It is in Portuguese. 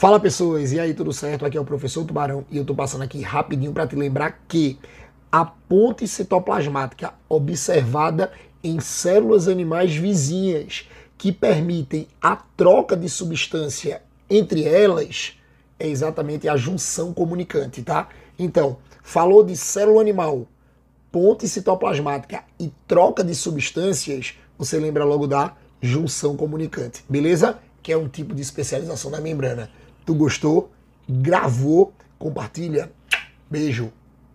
Fala pessoas, e aí tudo certo? Aqui é o professor Tubarão e eu tô passando aqui rapidinho para te lembrar que a ponte citoplasmática observada em células animais vizinhas que permitem a troca de substância entre elas é exatamente a junção comunicante, tá? Então, falou de célula animal, ponte citoplasmática e troca de substâncias, você lembra logo da junção comunicante, beleza? Que é um tipo de especialização da membrana. Tu gostou? Gravou? Compartilha. Beijo.